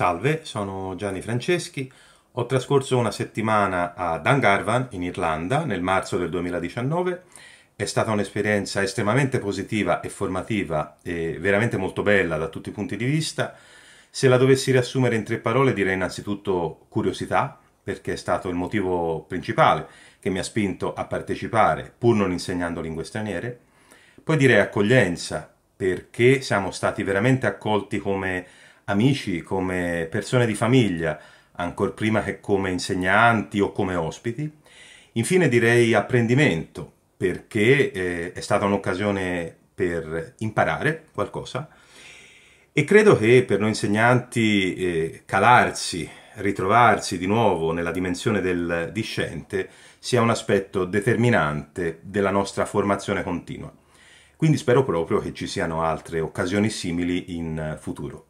Salve, sono Gianni Franceschi. Ho trascorso una settimana a Dungarvan, in Irlanda, nel marzo del 2019. È stata un'esperienza estremamente positiva e formativa e veramente molto bella da tutti i punti di vista. Se la dovessi riassumere in tre parole direi innanzitutto curiosità, perché è stato il motivo principale che mi ha spinto a partecipare, pur non insegnando lingue straniere. Poi direi accoglienza, perché siamo stati veramente accolti come amici, come persone di famiglia, ancor prima che come insegnanti o come ospiti. Infine direi apprendimento, perché eh, è stata un'occasione per imparare qualcosa e credo che per noi insegnanti eh, calarsi, ritrovarsi di nuovo nella dimensione del discente sia un aspetto determinante della nostra formazione continua. Quindi spero proprio che ci siano altre occasioni simili in futuro.